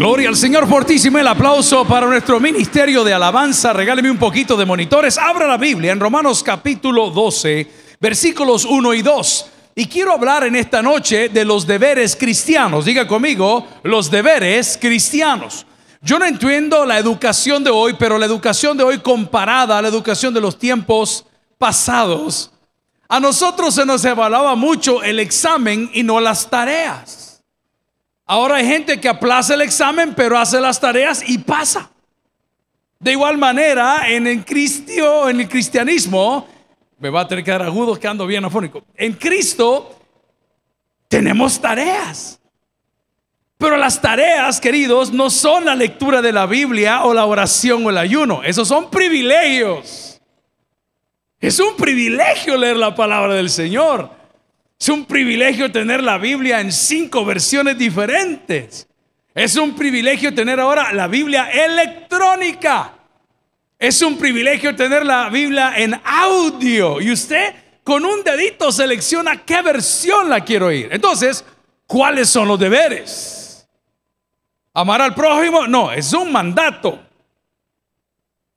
Gloria al Señor fortísimo. El aplauso para nuestro ministerio de alabanza. Regáleme un poquito de monitores. Abra la Biblia en Romanos capítulo 12, versículos 1 y 2. Y quiero hablar en esta noche de los deberes cristianos. Diga conmigo, los deberes cristianos. Yo no entiendo la educación de hoy, pero la educación de hoy comparada a la educación de los tiempos pasados, a nosotros se nos evaluaba mucho el examen y no las tareas. Ahora hay gente que aplaza el examen, pero hace las tareas y pasa. De igual manera, en el, en el cristianismo, me va a tener que dar agudo, que ando bien afónico. En Cristo tenemos tareas. Pero las tareas, queridos, no son la lectura de la Biblia o la oración o el ayuno. Esos son privilegios. Es un privilegio leer la palabra del Señor. Es un privilegio tener la Biblia en cinco versiones diferentes. Es un privilegio tener ahora la Biblia electrónica. Es un privilegio tener la Biblia en audio. Y usted con un dedito selecciona qué versión la quiero oír. Entonces, ¿cuáles son los deberes? ¿Amar al prójimo? No, es un mandato.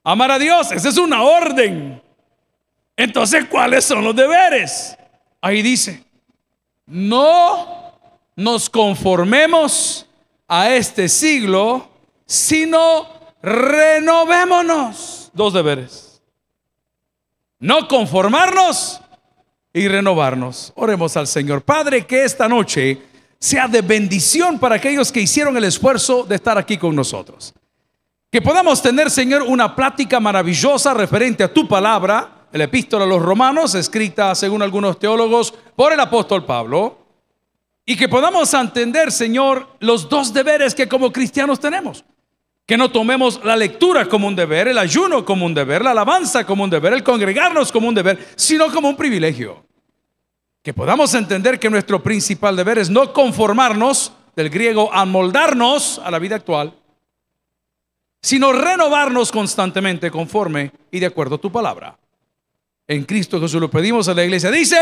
Amar a Dios, esa es una orden. Entonces, ¿cuáles son los deberes? Ahí dice, no nos conformemos a este siglo, sino renovémonos. Dos deberes. No conformarnos y renovarnos. Oremos al Señor. Padre, que esta noche sea de bendición para aquellos que hicieron el esfuerzo de estar aquí con nosotros. Que podamos tener, Señor, una plática maravillosa referente a tu palabra el epístola a los romanos, escrita según algunos teólogos por el apóstol Pablo, y que podamos entender, Señor, los dos deberes que como cristianos tenemos. Que no tomemos la lectura como un deber, el ayuno como un deber, la alabanza como un deber, el congregarnos como un deber, sino como un privilegio. Que podamos entender que nuestro principal deber es no conformarnos, del griego amoldarnos a la vida actual, sino renovarnos constantemente conforme y de acuerdo a tu palabra. En Cristo Jesús lo pedimos a la iglesia. Dice,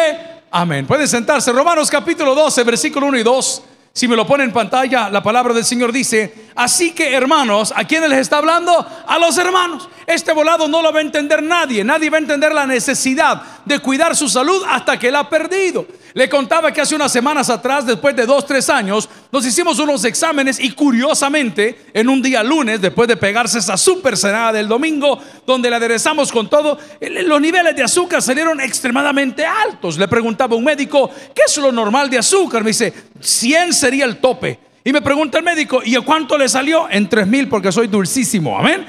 amén. Pueden sentarse. Romanos capítulo 12, versículo 1 y 2. Si me lo pone en pantalla, la palabra del Señor dice, así que hermanos, ¿a quién les está hablando? A los hermanos. Este volado no lo va a entender nadie. Nadie va a entender la necesidad de cuidar su salud hasta que la ha perdido. Le contaba que hace unas semanas atrás, después de dos, tres años, nos hicimos unos exámenes y curiosamente, en un día lunes, después de pegarse esa super cenada del domingo, donde le aderezamos con todo, los niveles de azúcar salieron extremadamente altos. Le preguntaba a un médico, ¿qué es lo normal de azúcar? Me dice, 100 sería el tope. Y me pregunta el médico, ¿y a cuánto le salió? En 3000, porque soy dulcísimo. Amén.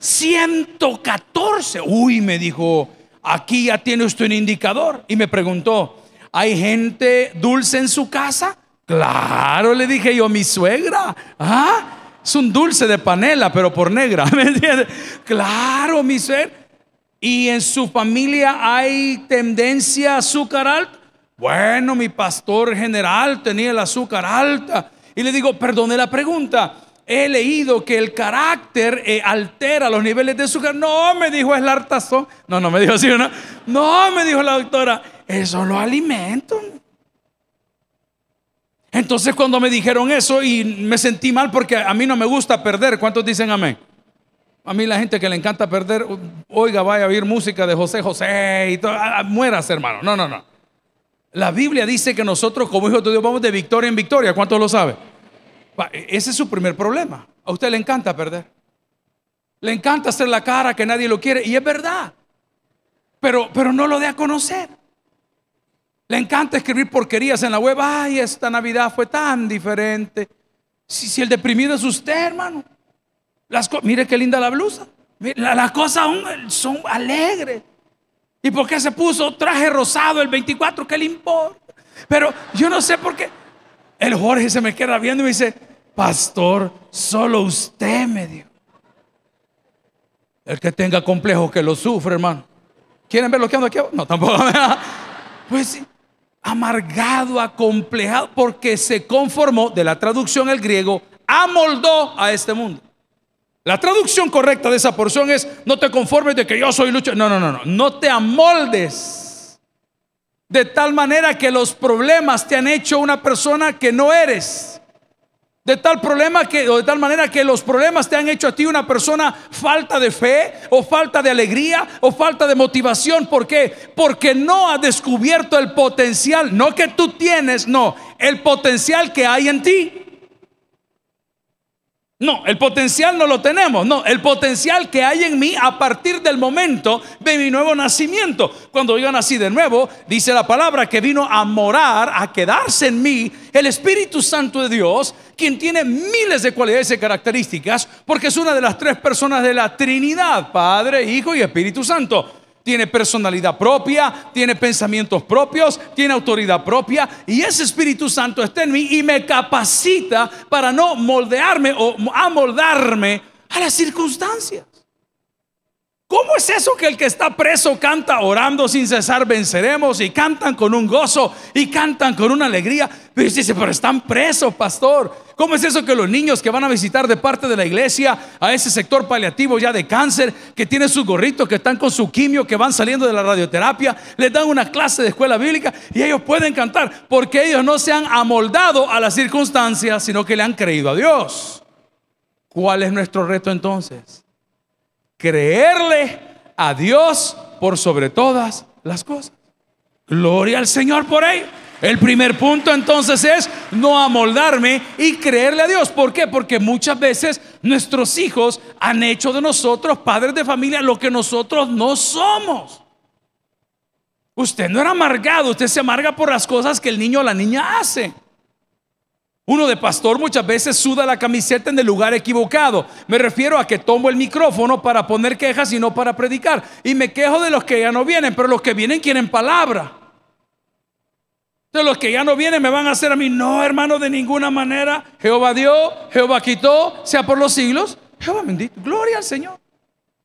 114. Uy, me dijo, aquí ya tiene usted un indicador. Y me preguntó, ¿Hay gente dulce en su casa? Claro, le dije yo, mi suegra. ¿Ah? Es un dulce de panela, pero por negra. ¿Me Claro, mi suegra. ¿Y en su familia hay tendencia a azúcar alta? Bueno, mi pastor general tenía el azúcar alta. Y le digo, perdone la pregunta. He leído que el carácter eh, altera los niveles de azúcar. No, me dijo, es la hartazón. No, no me dijo así, ¿no? No, me dijo la doctora eso lo alimento. Entonces cuando me dijeron eso y me sentí mal porque a mí no me gusta perder, ¿cuántos dicen amén? A mí la gente que le encanta perder, oiga, vaya a oír música de José José y todo, ah, ah, hermano, no, no, no. La Biblia dice que nosotros como hijos de Dios vamos de victoria en victoria, ¿cuántos lo saben? E-, ese es su primer problema. A usted le encanta perder. Le encanta hacer la cara que nadie lo quiere y es verdad. Pero, pero no lo dé a conocer. Le encanta escribir porquerías en la web. Ay, esta Navidad fue tan diferente. Si, el deprimido es usted, hermano. mire qué linda la blusa. Las cosas son alegres. ¿Y por qué se puso traje rosado el 24? ¿Qué le importa? Pero yo no sé por qué. El Jorge se me queda viendo y me dice, pastor, solo usted me dio. El que tenga complejo que lo sufre, hermano. ¿Quieren ver lo que ando aquí? No, tampoco. pues sí amargado, acomplejado, porque se conformó, de la traducción al griego, amoldó a este mundo. La traducción correcta de esa porción es, no te conformes de que yo soy lucha. No, no, no, no, no te amoldes. De tal manera que los problemas te han hecho una persona que no eres. De tal problema que, o de tal manera que los problemas te han hecho a ti una persona falta de fe, o falta de alegría, o falta de motivación. ¿Por qué? Porque no ha descubierto el potencial, no que tú tienes, no, el potencial que hay en ti. No, el potencial no lo tenemos. No, el potencial que hay en mí a partir del momento de mi nuevo nacimiento. Cuando yo nací de nuevo, dice la palabra que vino a morar, a quedarse en mí el Espíritu Santo de Dios quien tiene miles de cualidades y características, porque es una de las tres personas de la Trinidad, Padre, Hijo y Espíritu Santo. Tiene personalidad propia, tiene pensamientos propios, tiene autoridad propia y ese Espíritu Santo está en mí y me capacita para no moldearme o amoldarme a las circunstancias. ¿Cómo es eso que el que está preso canta orando sin cesar venceremos y cantan con un gozo y cantan con una alegría? dice, pero están presos, pastor. ¿Cómo es eso que los niños que van a visitar de parte de la iglesia a ese sector paliativo ya de cáncer, que tiene sus gorritos, que están con su quimio, que van saliendo de la radioterapia, les dan una clase de escuela bíblica y ellos pueden cantar porque ellos no se han amoldado a las circunstancias, sino que le han creído a Dios? ¿Cuál es nuestro reto entonces? creerle a Dios por sobre todas las cosas. Gloria al Señor por ahí El primer punto entonces es no amoldarme y creerle a Dios. ¿Por qué? Porque muchas veces nuestros hijos han hecho de nosotros, padres de familia, lo que nosotros no somos. Usted no era amargado, usted se amarga por las cosas que el niño o la niña hace. Uno de pastor muchas veces suda la camiseta en el lugar equivocado. Me refiero a que tomo el micrófono para poner quejas y no para predicar. Y me quejo de los que ya no vienen, pero los que vienen quieren palabra. De los que ya no vienen me van a hacer a mí, no hermano, de ninguna manera. Jehová dio, Jehová quitó, sea por los siglos. Jehová bendito, gloria al Señor.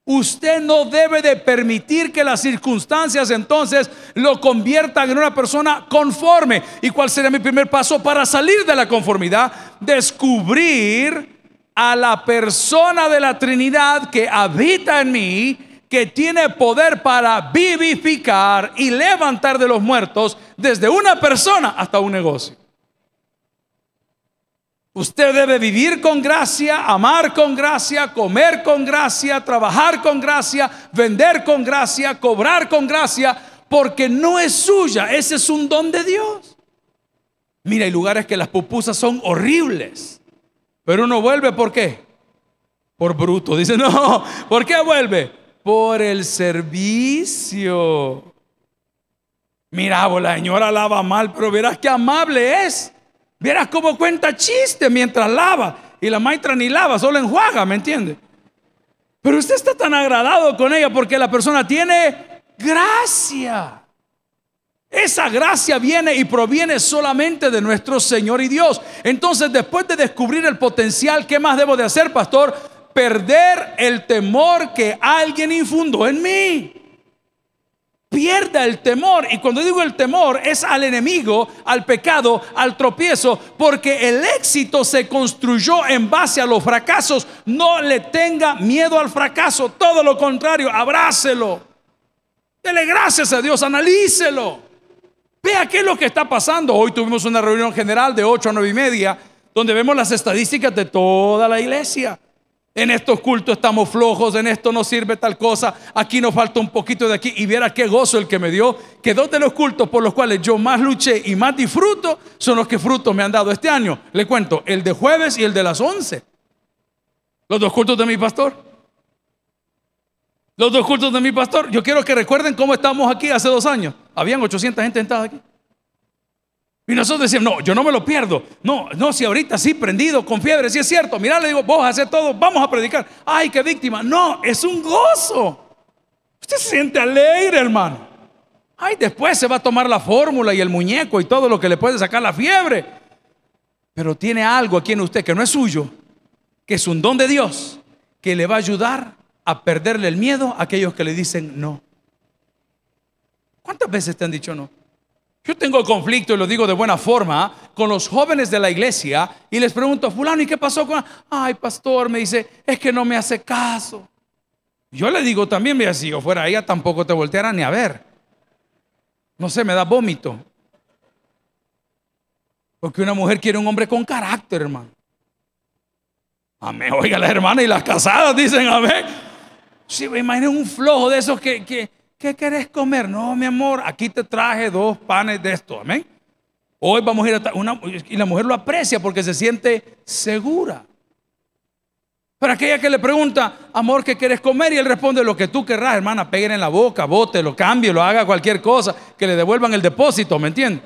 Usted no debe de permitir que las circunstancias entonces lo conviertan en una persona conforme. ¿Y cuál sería mi primer paso para salir de la conformidad? Descubrir a la persona de la Trinidad que habita en mí, que tiene poder para vivificar y levantar de los muertos desde una persona hasta un negocio. Usted debe vivir con gracia, amar con gracia, comer con gracia, trabajar con gracia, vender con gracia, cobrar con gracia, porque no es suya, ese es un don de Dios. Mira, hay lugares que las pupusas son horribles, pero uno vuelve, ¿por qué? Por bruto. Dice, no, ¿por qué vuelve? Por el servicio. Mira, la señora lava mal, pero verás qué amable es. Verás cómo cuenta chiste mientras lava. Y la maestra ni lava, solo enjuaga, ¿me entiende? Pero usted está tan agradado con ella porque la persona tiene gracia. Esa gracia viene y proviene solamente de nuestro Señor y Dios. Entonces, después de descubrir el potencial, ¿qué más debo de hacer, pastor? Perder el temor que alguien infundó en mí pierda el temor. Y cuando digo el temor es al enemigo, al pecado, al tropiezo, porque el éxito se construyó en base a los fracasos. No le tenga miedo al fracaso, todo lo contrario, abrácelo. Dele gracias a Dios, analícelo. Vea qué es lo que está pasando. Hoy tuvimos una reunión general de 8 a 9 y media, donde vemos las estadísticas de toda la iglesia. En estos cultos estamos flojos, en esto no sirve tal cosa, aquí nos falta un poquito de aquí. Y viera qué gozo el que me dio, que dos de los cultos por los cuales yo más luché y más disfruto son los que frutos me han dado este año. Le cuento, el de jueves y el de las once. Los dos cultos de mi pastor. Los dos cultos de mi pastor. Yo quiero que recuerden cómo estábamos aquí hace dos años. Habían 800 gente sentada aquí. Y nosotros decimos, no, yo no me lo pierdo. No, no, si ahorita sí, prendido, con fiebre, si sí es cierto. Mirá, le digo, vos haces todo, vamos a predicar. Ay, qué víctima. No, es un gozo. Usted se siente alegre, hermano. Ay, después se va a tomar la fórmula y el muñeco y todo lo que le puede sacar la fiebre. Pero tiene algo aquí en usted que no es suyo, que es un don de Dios, que le va a ayudar a perderle el miedo a aquellos que le dicen no. ¿Cuántas veces te han dicho no? Yo tengo conflicto, y lo digo de buena forma, con los jóvenes de la iglesia y les pregunto, fulano, ¿y qué pasó con...? Ay, pastor, me dice, es que no me hace caso. Yo le digo también, mira, si yo fuera ella tampoco te volteara ni a ver. No sé, me da vómito. Porque una mujer quiere un hombre con carácter, hermano. Amén. Oiga, las hermanas y las casadas dicen amén. Si sí, me imagino un flojo de esos que ¿Qué querés comer? No, mi amor, aquí te traje dos panes de esto. Amén. Hoy vamos a ir a una, y la mujer lo aprecia porque se siente segura. Para aquella que le pregunta, amor, ¿qué quieres comer? Y él responde, lo que tú querrás, hermana, peguen en la boca, bote, lo cambie, lo haga cualquier cosa, que le devuelvan el depósito, ¿me entiendes?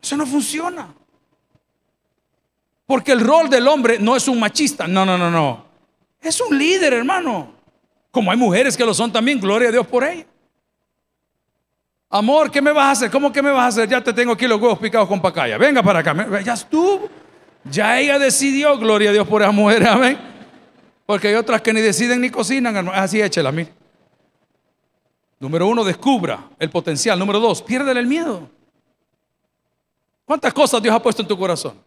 Eso no funciona. Porque el rol del hombre no es un machista, no, no, no, no. Es un líder, hermano. Como hay mujeres que lo son también, gloria a Dios por ellas. Amor, ¿qué me vas a hacer? ¿Cómo que me vas a hacer? Ya te tengo aquí los huevos picados con pacaya. Venga para acá. Ya estuvo. Ya ella decidió, gloria a Dios por esa mujer, amén. Porque hay otras que ni deciden ni cocinan, Así échela, mire. Número uno, descubra el potencial. Número dos, piérdele el miedo. ¿Cuántas cosas Dios ha puesto en tu corazón?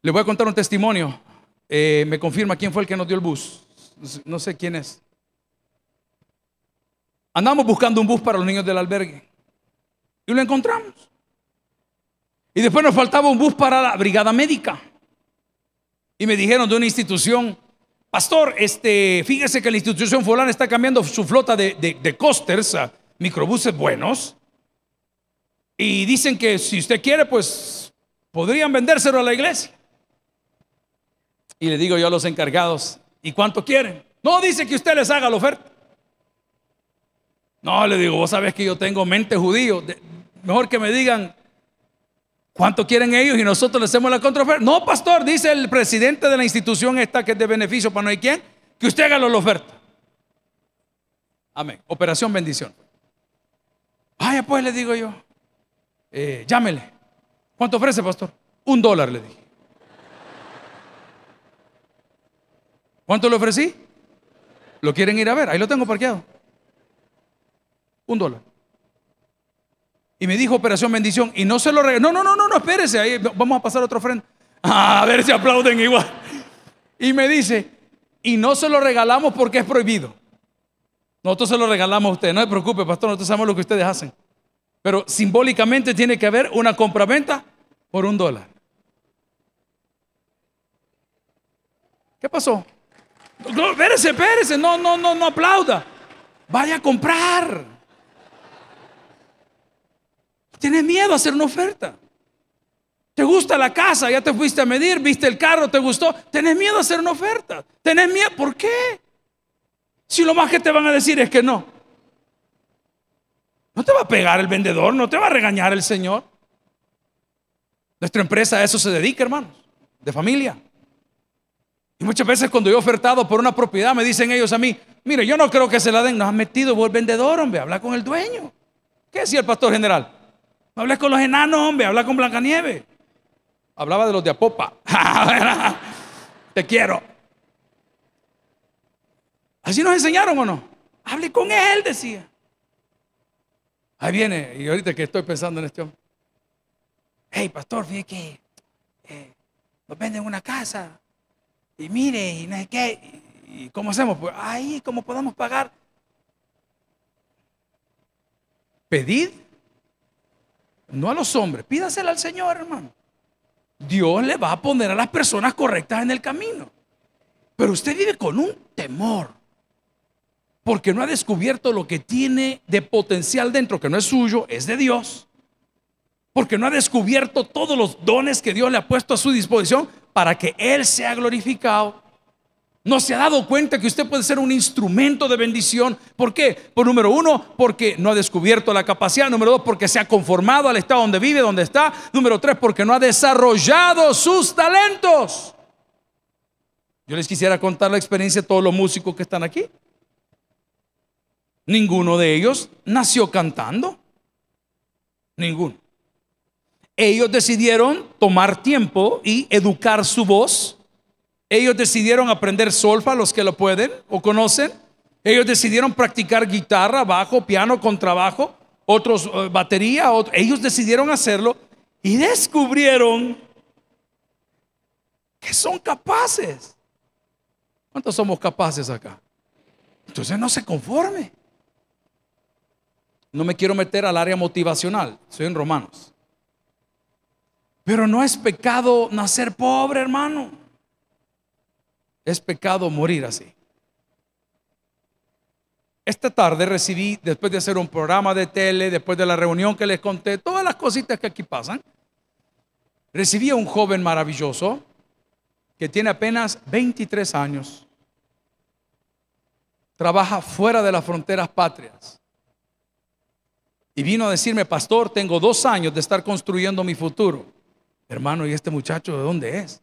le voy a contar un testimonio eh, me confirma quién fue el que nos dio el bus. No sé quién es. Andamos buscando un bus para los niños del albergue. Y lo encontramos. Y después nos faltaba un bus para la brigada médica. Y me dijeron de una institución, pastor, este, fíjese que la institución fulana está cambiando su flota de, de, de costers a microbuses buenos. Y dicen que si usted quiere, pues podrían vendérselo a la iglesia. Y le digo yo a los encargados, ¿y cuánto quieren? No dice que usted les haga la oferta. No, le digo, vos sabés que yo tengo mente judío. mejor que me digan cuánto quieren ellos y nosotros les hacemos la contraoferta. No, pastor, dice el presidente de la institución esta que es de beneficio para no hay quien, que usted haga la oferta. Amén. Operación bendición. Vaya, pues le digo yo, eh, llámele. ¿Cuánto ofrece, pastor? Un dólar, le dije. ¿Cuánto le ofrecí? ¿Lo quieren ir a ver? Ahí lo tengo parqueado. Un dólar. Y me dijo operación bendición y no se lo regaló No, no, no, no, no, espérese. Ahí vamos a pasar otro frente. a ver si aplauden igual. Y me dice, y no se lo regalamos porque es prohibido. Nosotros se lo regalamos a usted. No se preocupe, pastor, nosotros sabemos lo que ustedes hacen. Pero simbólicamente tiene que haber una compraventa por un dólar. ¿Qué pasó? No, espérese, no, no, no, no aplauda. Vaya a comprar. Tienes miedo a hacer una oferta. Te gusta la casa, ya te fuiste a medir, viste el carro, te gustó. tienes miedo a hacer una oferta. tienes miedo, ¿por qué? Si lo más que te van a decir es que no. No te va a pegar el vendedor, no te va a regañar el Señor. Nuestra empresa a eso se dedica, hermanos, de familia. Y muchas veces cuando yo he ofertado por una propiedad me dicen ellos a mí, mire, yo no creo que se la den, nos has metido vos el vendedor, hombre, habla con el dueño. ¿Qué decía el pastor general? No hables con los enanos, hombre, habla con Blancanieve. Hablaba de los de Apopa. Te quiero. Así nos enseñaron o no. Hable con él, decía. Ahí viene, y ahorita que estoy pensando en este hombre. Hey, pastor, fíjate que eh, nos venden una casa y mire, y no qué, cómo hacemos, pues ahí, cómo podemos pagar. Pedid, no a los hombres, pídasela al Señor, hermano. Dios le va a poner a las personas correctas en el camino. Pero usted vive con un temor, porque no ha descubierto lo que tiene de potencial dentro, que no es suyo, es de Dios porque no ha descubierto todos los dones que Dios le ha puesto a su disposición para que Él sea glorificado. No se ha dado cuenta que usted puede ser un instrumento de bendición. ¿Por qué? Por número uno, porque no ha descubierto la capacidad. Número dos, porque se ha conformado al estado donde vive, donde está. Número tres, porque no ha desarrollado sus talentos. Yo les quisiera contar la experiencia de todos los músicos que están aquí. Ninguno de ellos nació cantando. Ninguno. Ellos decidieron tomar tiempo y educar su voz. Ellos decidieron aprender solfa, los que lo pueden o conocen. Ellos decidieron practicar guitarra, bajo, piano, contrabajo, otros eh, batería. Ellos decidieron hacerlo y descubrieron que son capaces. ¿Cuántos somos capaces acá? Entonces no se conforme. No me quiero meter al área motivacional, soy en Romanos. Pero no es pecado nacer pobre, hermano. Es pecado morir así. Esta tarde recibí, después de hacer un programa de tele, después de la reunión que les conté, todas las cositas que aquí pasan, recibí a un joven maravilloso que tiene apenas 23 años. Trabaja fuera de las fronteras patrias. Y vino a decirme, pastor, tengo dos años de estar construyendo mi futuro hermano, ¿y este muchacho de dónde es?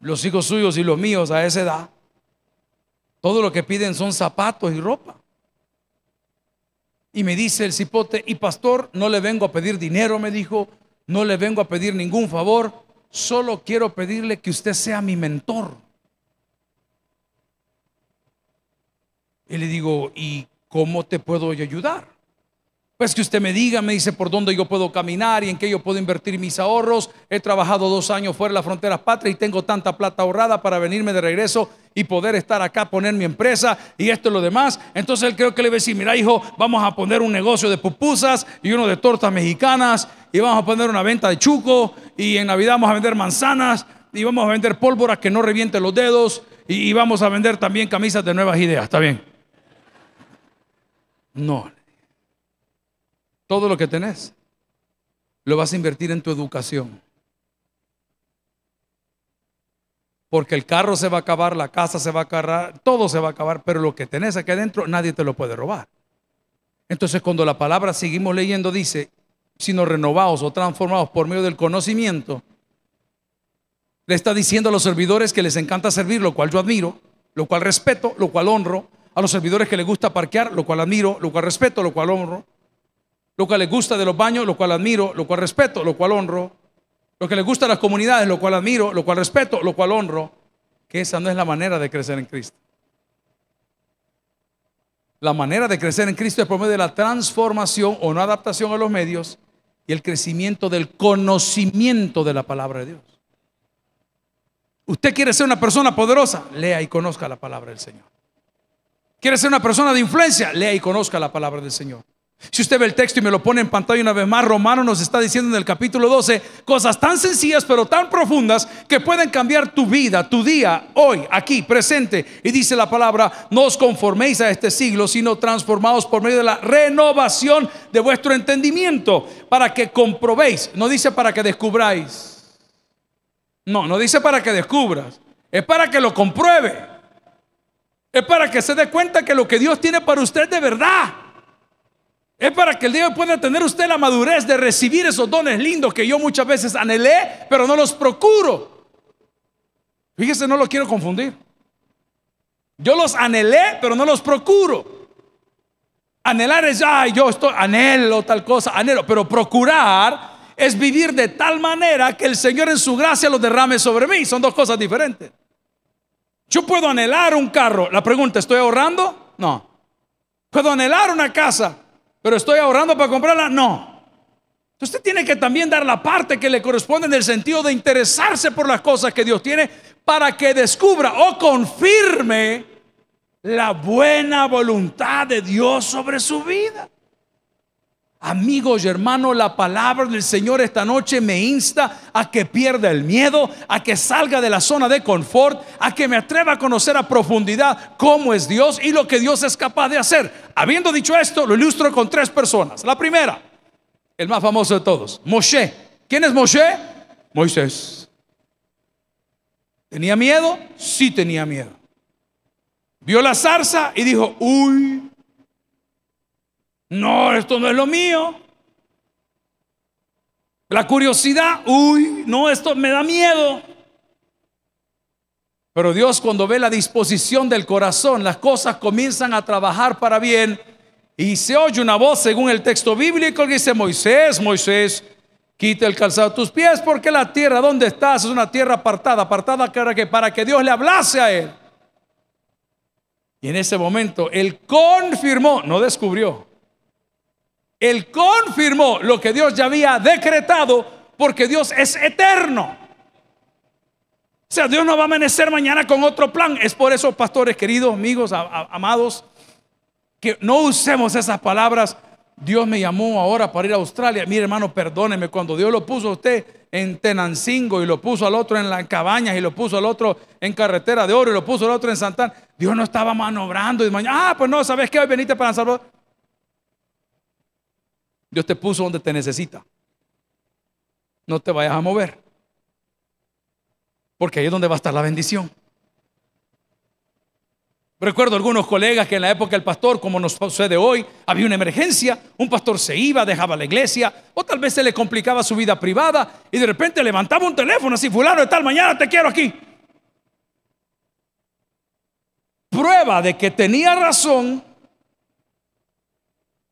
Los hijos suyos y los míos a esa edad, todo lo que piden son zapatos y ropa. Y me dice el cipote, y pastor, no le vengo a pedir dinero, me dijo, no le vengo a pedir ningún favor, solo quiero pedirle que usted sea mi mentor. Y le digo, ¿y cómo te puedo ayudar? Pues que usted me diga, me dice por dónde yo puedo caminar y en qué yo puedo invertir mis ahorros. He trabajado dos años fuera de las fronteras patria y tengo tanta plata ahorrada para venirme de regreso y poder estar acá, poner mi empresa y esto y lo demás. Entonces él creo que le va a decir, mira hijo, vamos a poner un negocio de pupusas y uno de tortas mexicanas y vamos a poner una venta de chuco y en Navidad vamos a vender manzanas y vamos a vender pólvora que no reviente los dedos y, y vamos a vender también camisas de nuevas ideas. ¿Está bien? No, todo lo que tenés lo vas a invertir en tu educación. Porque el carro se va a acabar, la casa se va a acabar, todo se va a acabar, pero lo que tenés aquí adentro nadie te lo puede robar. Entonces cuando la palabra seguimos leyendo dice, sino renovados o transformados por medio del conocimiento, le está diciendo a los servidores que les encanta servir, lo cual yo admiro, lo cual respeto, lo cual honro, a los servidores que les gusta parquear, lo cual admiro, lo cual respeto, lo cual honro, lo que le gusta de los baños, lo cual admiro, lo cual respeto, lo cual honro, lo que le gusta a las comunidades, lo cual admiro, lo cual respeto, lo cual honro, que esa no es la manera de crecer en Cristo. La manera de crecer en Cristo es por medio de la transformación o no adaptación a los medios y el crecimiento del conocimiento de la palabra de Dios. Usted quiere ser una persona poderosa, lea y conozca la palabra del Señor. Quiere ser una persona de influencia, lea y conozca la palabra del Señor. Si usted ve el texto y me lo pone en pantalla una vez más, Romano nos está diciendo en el capítulo 12 cosas tan sencillas pero tan profundas que pueden cambiar tu vida, tu día, hoy, aquí, presente. Y dice la palabra, no os conforméis a este siglo, sino transformados por medio de la renovación de vuestro entendimiento, para que comprobéis, no dice para que descubráis, no, no dice para que descubras, es para que lo compruebe, es para que se dé cuenta que lo que Dios tiene para usted de verdad. Es para que el día pueda tener usted la madurez de recibir esos dones lindos que yo muchas veces anhelé, pero no los procuro. Fíjese, no lo quiero confundir. Yo los anhelé, pero no los procuro. Anhelar es, ay, yo estoy, anhelo tal cosa, anhelo, pero procurar es vivir de tal manera que el Señor en su gracia los derrame sobre mí. Son dos cosas diferentes. Yo puedo anhelar un carro. La pregunta, ¿estoy ahorrando? No. Puedo anhelar una casa pero estoy ahorrando para comprarla. No. Usted tiene que también dar la parte que le corresponde en el sentido de interesarse por las cosas que Dios tiene para que descubra o confirme la buena voluntad de Dios sobre su vida. Amigos y hermanos, la palabra del Señor esta noche me insta a que pierda el miedo, a que salga de la zona de confort, a que me atreva a conocer a profundidad cómo es Dios y lo que Dios es capaz de hacer. Habiendo dicho esto, lo ilustro con tres personas. La primera, el más famoso de todos, Moshe. ¿Quién es Moshe? Moisés. ¿Tenía miedo? Sí tenía miedo. Vio la zarza y dijo, uy, no, esto no es lo mío. La curiosidad, uy, no, esto me da miedo. Pero Dios cuando ve la disposición del corazón, las cosas comienzan a trabajar para bien. Y se oye una voz, según el texto bíblico, que dice, Moisés, Moisés, quita el calzado de tus pies porque la tierra donde estás es una tierra apartada, apartada para que, para que Dios le hablase a él. Y en ese momento él confirmó, no descubrió, él confirmó lo que Dios ya había decretado porque Dios es eterno. O sea, Dios no va a amanecer mañana con otro plan. Es por eso, pastores queridos, amigos, amados, que no usemos esas palabras. Dios me llamó ahora para ir a Australia. Mi hermano, perdóneme. Cuando Dios lo puso a usted en Tenancingo y lo puso al otro en las cabañas y lo puso al otro en Carretera de Oro y lo puso al otro en Santana, Dios no estaba manobrando. Y mañana, ah, pues no, ¿sabes qué? Hoy veniste para salvar... Dios te puso donde te necesita. No te vayas a mover. Porque ahí es donde va a estar la bendición. Recuerdo algunos colegas que en la época del pastor, como nos sucede hoy, había una emergencia, un pastor se iba, dejaba la iglesia, o tal vez se le complicaba su vida privada y de repente levantaba un teléfono así, fulano de tal, mañana te quiero aquí. Prueba de que tenía razón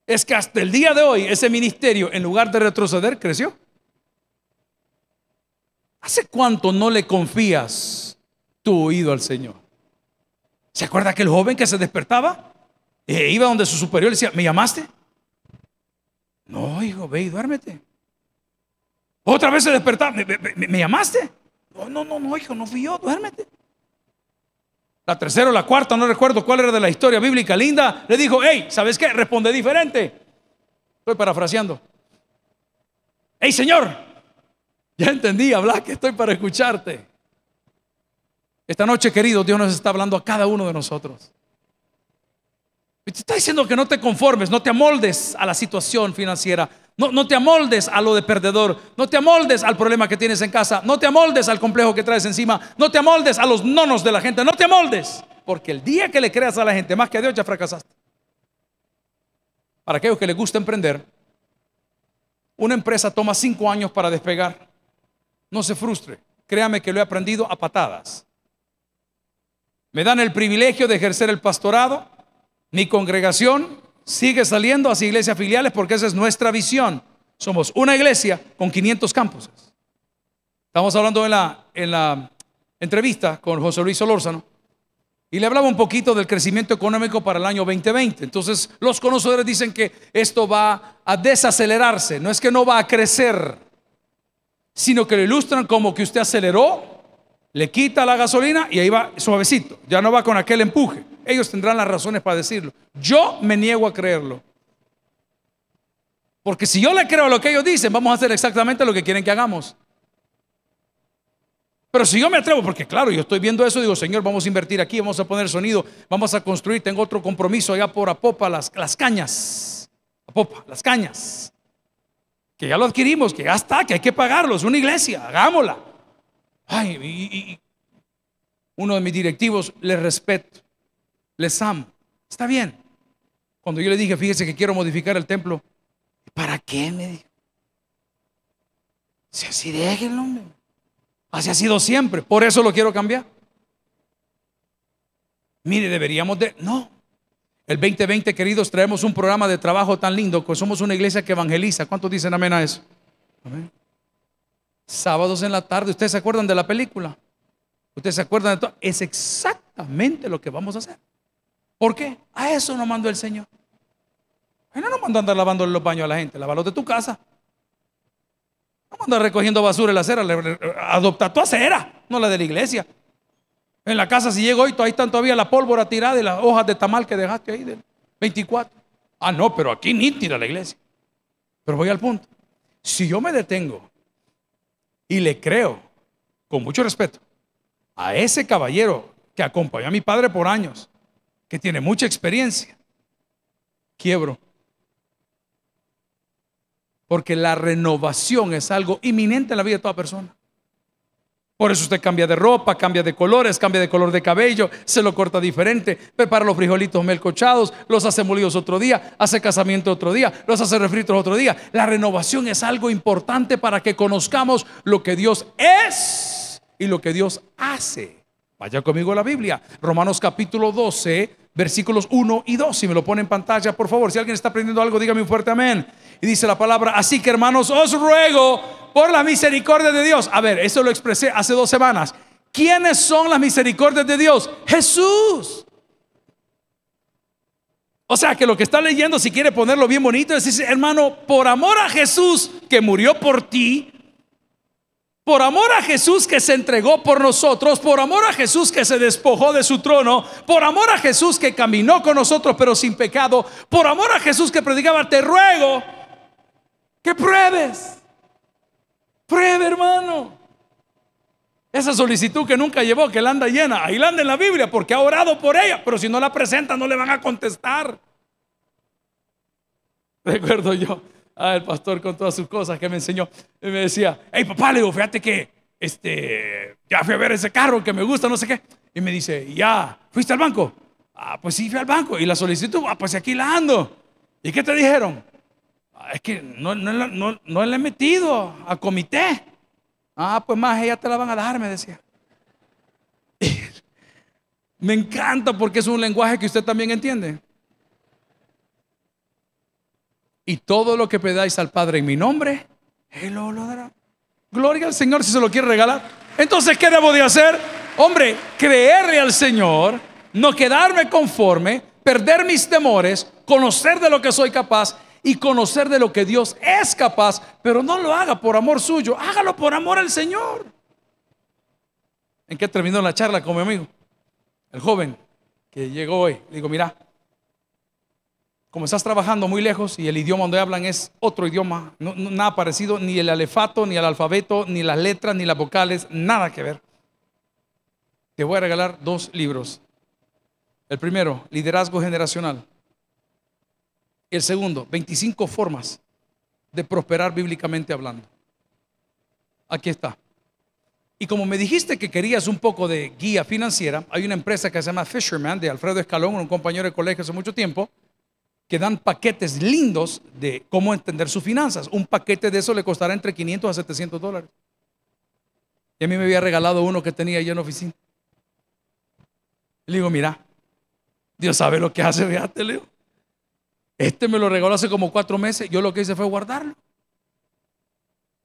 es que hasta el día de hoy ese ministerio, en lugar de retroceder, creció. ¿Hace cuánto no le confías tu oído al Señor? ¿Se acuerda aquel joven que se despertaba? E iba donde su superior y decía, ¿me llamaste? No, hijo, ve y duérmete. Otra vez se despertaba, ¿me, llamaste? No, no, no, no, hijo, no fui yo, duérmete la tercera o la cuarta, no recuerdo cuál era de la historia bíblica linda, le dijo, hey, ¿sabes qué? Responde diferente. Estoy parafraseando. Hey, Señor, ya entendí, habla que estoy para escucharte. Esta noche, querido, Dios nos está hablando a cada uno de nosotros. Y te está diciendo que no te conformes, no te amoldes a la situación financiera. No, te amoldes a lo de perdedor, no te amoldes al problema que tienes en casa, no te amoldes al complejo que traes encima, no te amoldes a los nonos de la gente, no te amoldes, porque el día que le creas a la gente más que a Dios ya fracasaste. Para aquellos que les gusta emprender, una empresa toma cinco años para despegar. No se frustre, créame que lo he aprendido a patadas. Me dan el privilegio de ejercer el pastorado, mi congregación Sigue saliendo hacia iglesias filiales porque esa es nuestra visión. Somos una iglesia con 500 campos. Estamos hablando en la, en la entrevista con José Luis Solórzano y le hablaba un poquito del crecimiento económico para el año 2020. Entonces, los conocedores dicen que esto va a desacelerarse, no es que no va a crecer, sino que lo ilustran como que usted aceleró, le quita la gasolina y ahí va suavecito, ya no va con aquel empuje. Ellos tendrán las razones para decirlo. Yo me niego a creerlo. Porque si yo le creo a lo que ellos dicen, vamos a hacer exactamente lo que quieren que hagamos. Pero si yo me atrevo, porque claro, yo estoy viendo eso, digo, Señor, vamos a invertir aquí, vamos a poner sonido, vamos a construir, tengo otro compromiso allá por Apopa, las, las cañas. Apopa, las cañas. Que ya lo adquirimos, que ya está, que hay que pagarlo, es una iglesia, hagámosla. Ay, uno de mis directivos, le respeto les amo. Está bien. Cuando yo le dije, fíjese que quiero modificar el templo, ¿para qué? Me dijo. Si así déjenlo, hombre. Así ha sido siempre. Por eso lo quiero cambiar. Mire, deberíamos de... No. El 2020, queridos, traemos un programa de trabajo tan lindo que somos una iglesia que evangeliza. ¿Cuántos dicen amén a eso? Sábados en la tarde. ¿Ustedes se acuerdan de la película? ¿Ustedes se acuerdan de todo? Es exactamente lo que vamos a hacer. ¿Por qué? A eso no mandó el Señor. Él no nos mandó a andar lavando los baños a la gente, lavalo de tu casa. No mandó recogiendo basura en la acera, adopta tu acera, no la de la iglesia. En la casa si llego hoy, ahí están todavía la pólvora tirada y las hojas de tamal que dejaste ahí del 24. Ah, no, pero aquí ni tira la iglesia. Pero voy al punto. Si yo me detengo y le creo, con mucho respeto, a ese caballero que acompañó a mi padre por años, que tiene mucha experiencia, quiebro. Porque la renovación es algo inminente en la vida de toda persona. Por eso usted cambia de ropa, cambia de colores, cambia de color de cabello, se lo corta diferente, prepara los frijolitos melcochados, los hace molidos otro día, hace casamiento otro día, los hace refritos otro día. La renovación es algo importante para que conozcamos lo que Dios es y lo que Dios hace. Vaya conmigo a la Biblia, Romanos capítulo 12, versículos 1 y 2. Si me lo pone en pantalla, por favor, si alguien está aprendiendo algo, dígame un fuerte amén. Y dice la palabra, así que hermanos, os ruego por la misericordia de Dios. A ver, eso lo expresé hace dos semanas. ¿Quiénes son las misericordias de Dios? Jesús. O sea que lo que está leyendo, si quiere ponerlo bien bonito, es hermano, por amor a Jesús que murió por ti, por amor a Jesús que se entregó por nosotros, por amor a Jesús que se despojó de su trono, por amor a Jesús que caminó con nosotros pero sin pecado, por amor a Jesús que predicaba, te ruego que pruebes. Pruebe, hermano. Esa solicitud que nunca llevó, que la anda llena, ahí la anda en la Biblia porque ha orado por ella, pero si no la presenta no le van a contestar. Recuerdo yo, Ah, El pastor con todas sus cosas que me enseñó. Y me decía, hey papá, le digo, fíjate que este, ya fui a ver ese carro que me gusta, no sé qué. Y me dice, ya, ¿fuiste al banco? Ah, pues sí, fui al banco. Y la solicitud, ah, pues aquí la ando. ¿Y qué te dijeron? Ah, es que no, no, no, no le he metido a comité. Ah, pues más, ella te la van a dar, me decía. me encanta porque es un lenguaje que usted también entiende. Y todo lo que pedáis al Padre en mi nombre, Él lo dará. Gloria al Señor si se lo quiere regalar. Entonces, ¿qué debo de hacer? Hombre, creerle al Señor, no quedarme conforme, perder mis temores, conocer de lo que soy capaz y conocer de lo que Dios es capaz, pero no lo haga por amor suyo, hágalo por amor al Señor. ¿En qué terminó la charla con mi amigo? El joven que llegó hoy. Le digo, mira, como estás trabajando muy lejos y el idioma donde hablan es otro idioma, no, ha nada parecido, ni el alefato, ni el alfabeto, ni las letras, ni las vocales, nada que ver. Te voy a regalar dos libros. El primero, Liderazgo Generacional. El segundo, 25 formas de prosperar bíblicamente hablando. Aquí está. Y como me dijiste que querías un poco de guía financiera, hay una empresa que se llama Fisherman de Alfredo Escalón, un compañero de colegio hace mucho tiempo, que dan paquetes lindos de cómo entender sus finanzas. Un paquete de eso le costará entre 500 a 700 dólares. Y a mí me había regalado uno que tenía allá en la oficina. Le digo, mira, Dios sabe lo que hace, fíjate, Leo. Este me lo regaló hace como cuatro meses. Yo lo que hice fue guardarlo.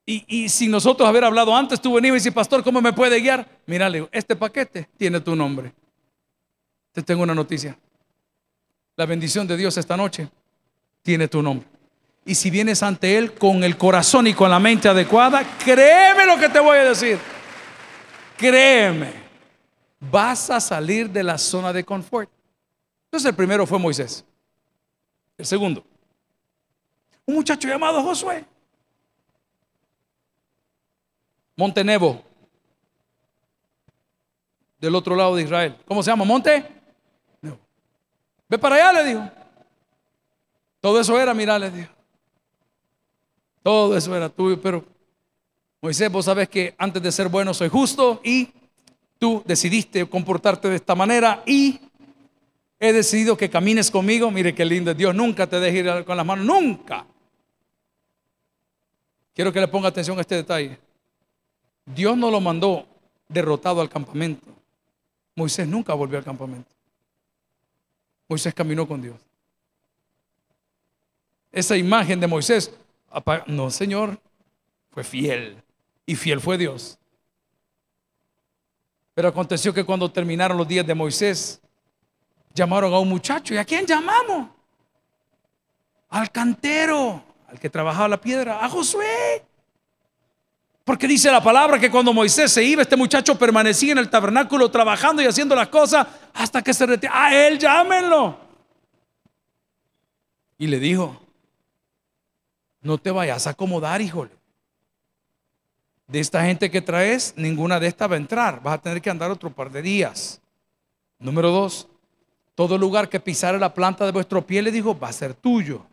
Y, y sin nosotros haber hablado antes, tú venís y dices, pastor, ¿cómo me puede guiar? Mira, Leo, este paquete tiene tu nombre. Te tengo una noticia. La bendición de Dios esta noche tiene tu nombre. Y si vienes ante Él con el corazón y con la mente adecuada, créeme lo que te voy a decir. Créeme, vas a salir de la zona de confort. Entonces el primero fue Moisés. El segundo, un muchacho llamado Josué. Nebo, del otro lado de Israel. ¿Cómo se llama? Monte. Ve para allá, le dijo. Todo eso era, mira, le dijo. Todo eso era tuyo, pero Moisés, vos sabés que antes de ser bueno soy justo y tú decidiste comportarte de esta manera y he decidido que camines conmigo. Mire qué lindo, Dios nunca te deja ir con las manos, nunca. Quiero que le ponga atención a este detalle. Dios no lo mandó derrotado al campamento. Moisés nunca volvió al campamento. Moisés caminó con Dios. Esa imagen de Moisés, no, Señor, fue fiel. Y fiel fue Dios. Pero aconteció que cuando terminaron los días de Moisés, llamaron a un muchacho. ¿Y a quién llamamos? Al cantero, al que trabajaba la piedra, a Josué. Porque dice la palabra que cuando Moisés se iba, este muchacho permanecía en el tabernáculo trabajando y haciendo las cosas hasta que se retiró. A él llámenlo. Y le dijo, no te vayas a acomodar, hijo De esta gente que traes, ninguna de estas va a entrar. Vas a tener que andar otro par de días. Número dos, todo lugar que pisare la planta de vuestro pie, le dijo, va a ser tuyo.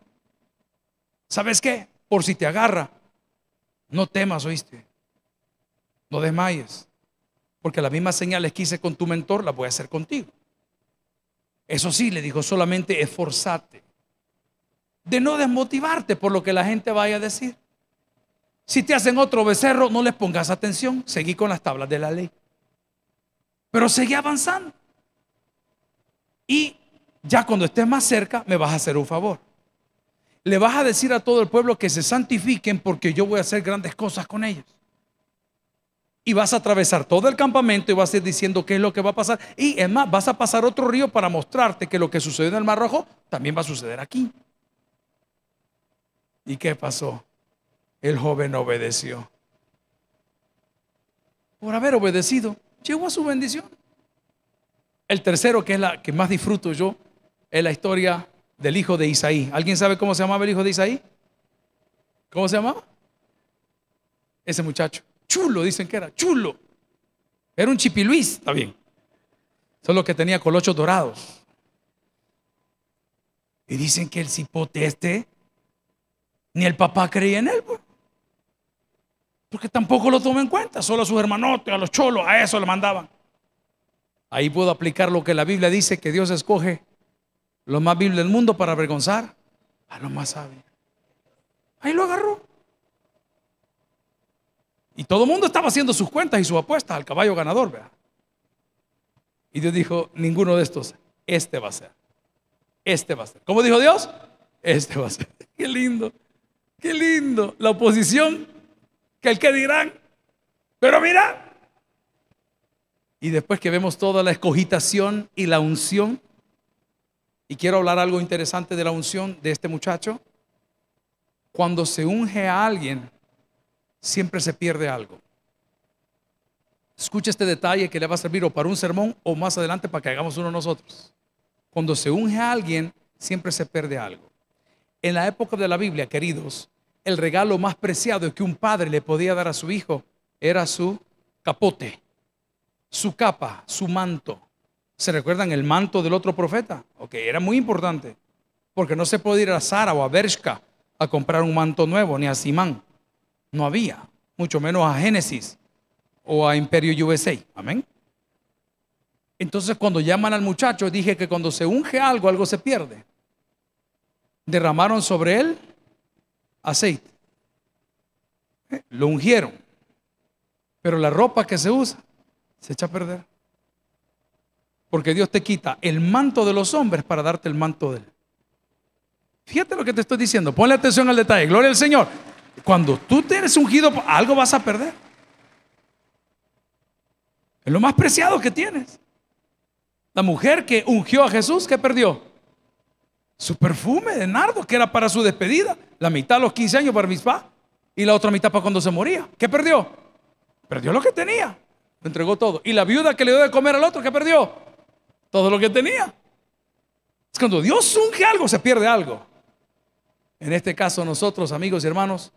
¿Sabes qué? Por si te agarra, no temas, oíste. No desmayes. Porque las mismas señales que hice con tu mentor las voy a hacer contigo. Eso sí, le dijo, solamente esforzate. De no desmotivarte por lo que la gente vaya a decir. Si te hacen otro becerro, no les pongas atención. Seguí con las tablas de la ley. Pero seguí avanzando. Y ya cuando estés más cerca, me vas a hacer un favor le vas a decir a todo el pueblo que se santifiquen porque yo voy a hacer grandes cosas con ellos. Y vas a atravesar todo el campamento y vas a ir diciendo qué es lo que va a pasar. Y es más, vas a pasar otro río para mostrarte que lo que sucedió en el Mar Rojo también va a suceder aquí. ¿Y qué pasó? El joven obedeció. Por haber obedecido, llegó a su bendición. El tercero, que es la que más disfruto yo, es la historia del hijo de Isaí. ¿Alguien sabe cómo se llamaba el hijo de Isaí? ¿Cómo se llamaba? Ese muchacho. Chulo, dicen que era, chulo. Era un chipiluis, está bien. Solo que tenía colochos dorados. Y dicen que el cipote este, ni el papá creía en él, pues. porque tampoco lo tomó en cuenta, solo a sus hermanotes, a los cholos, a eso le mandaban. Ahí puedo aplicar lo que la Biblia dice, que Dios escoge lo más vil del mundo para avergonzar a lo más sabio. Ahí lo agarró. Y todo el mundo estaba haciendo sus cuentas y sus apuestas al caballo ganador, ¿verdad? Y Dios dijo, ninguno de estos, este va a ser. Este va a ser. ¿Cómo dijo Dios? Este va a ser. Qué lindo. Qué lindo. La oposición, que el que dirán. Pero mira. Y después que vemos toda la escogitación y la unción, y quiero hablar algo interesante de la unción de este muchacho. Cuando se unge a alguien, siempre se pierde algo. Escucha este detalle que le va a servir o para un sermón o más adelante para que hagamos uno nosotros. Cuando se unge a alguien, siempre se pierde algo. En la época de la Biblia, queridos, el regalo más preciado que un padre le podía dar a su hijo era su capote, su capa, su manto. ¿Se recuerdan el manto del otro profeta? Ok, era muy importante, porque no se podía ir a Sara o a Bershka a comprar un manto nuevo, ni a Simán. No había, mucho menos a Génesis o a Imperio USA. Amén. Entonces cuando llaman al muchacho, dije que cuando se unge algo, algo se pierde. Derramaron sobre él aceite. Eh, lo ungieron. Pero la ropa que se usa se echa a perder. Porque Dios te quita el manto de los hombres para darte el manto de Él. Fíjate lo que te estoy diciendo. Ponle atención al detalle. Gloria al Señor. Cuando tú te eres ungido, algo vas a perder. Es lo más preciado que tienes. La mujer que ungió a Jesús, ¿qué perdió? Su perfume de nardo, que era para su despedida. La mitad a los 15 años para mis papás y la otra mitad para cuando se moría. ¿Qué perdió? Perdió lo que tenía. Lo entregó todo. Y la viuda que le dio de comer al otro, ¿qué perdió? todo lo que tenía. Es cuando Dios unge algo, se pierde algo. En este caso nosotros, amigos y hermanos,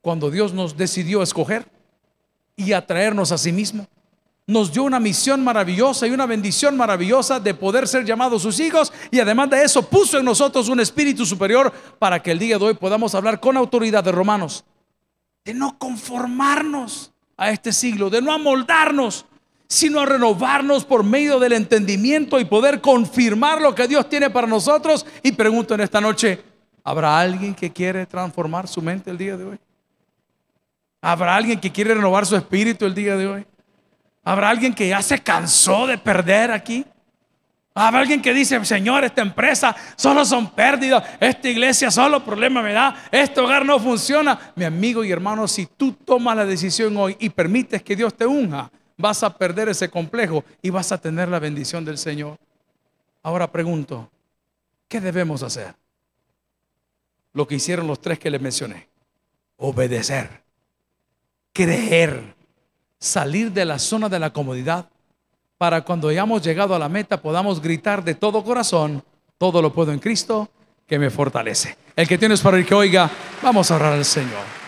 cuando Dios nos decidió escoger y atraernos a sí mismo, nos dio una misión maravillosa y una bendición maravillosa de poder ser llamados sus hijos y además de eso puso en nosotros un espíritu superior para que el día de hoy podamos hablar con autoridad de Romanos, de no conformarnos a este siglo, de no amoldarnos sino a renovarnos por medio del entendimiento y poder confirmar lo que Dios tiene para nosotros. Y pregunto en esta noche, ¿habrá alguien que quiere transformar su mente el día de hoy? ¿Habrá alguien que quiere renovar su espíritu el día de hoy? ¿Habrá alguien que ya se cansó de perder aquí? Habrá alguien que dice, Señor, esta empresa solo son pérdidas, esta iglesia solo problema me da, este hogar no funciona. Mi amigo y hermano, si tú tomas la decisión hoy y permites que Dios te unja, vas a perder ese complejo y vas a tener la bendición del Señor. Ahora pregunto, ¿qué debemos hacer? Lo que hicieron los tres que les mencioné. Obedecer, creer, salir de la zona de la comodidad para cuando hayamos llegado a la meta podamos gritar de todo corazón, todo lo puedo en Cristo que me fortalece. El que tienes para el que oiga, vamos a orar al Señor.